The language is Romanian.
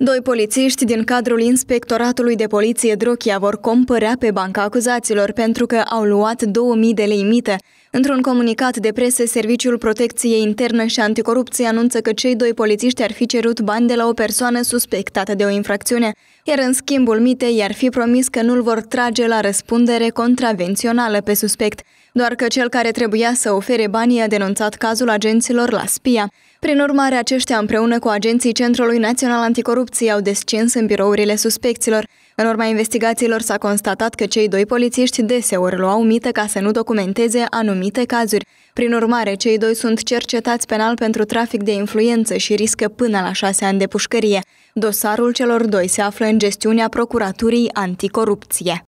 Doi polițiști din cadrul Inspectoratului de Poliție Drochia vor compărea pe banca acuzaților pentru că au luat 2000 de lei mită. Într-un comunicat de presă, Serviciul Protecției Internă și Anticorupție anunță că cei doi polițiști ar fi cerut bani de la o persoană suspectată de o infracțiune, iar în schimbul mitei i-ar fi promis că nu-l vor trage la răspundere contravențională pe suspect. Doar că cel care trebuia să ofere banii a denunțat cazul agenților la SPIA. Prin urmare, aceștia împreună cu agenții Centrului Național Anticorupție au descins în birourile suspecților. În urma investigațiilor s-a constatat că cei doi polițiști deseori luau mită ca să nu documenteze anumite cazuri. Prin urmare, cei doi sunt cercetați penal pentru trafic de influență și riscă până la șase ani de pușcărie. Dosarul celor doi se află în gestiunea Procuraturii Anticorupție.